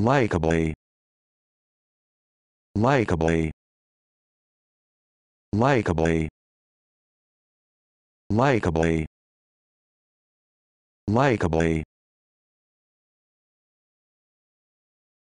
likably likably likably likably likably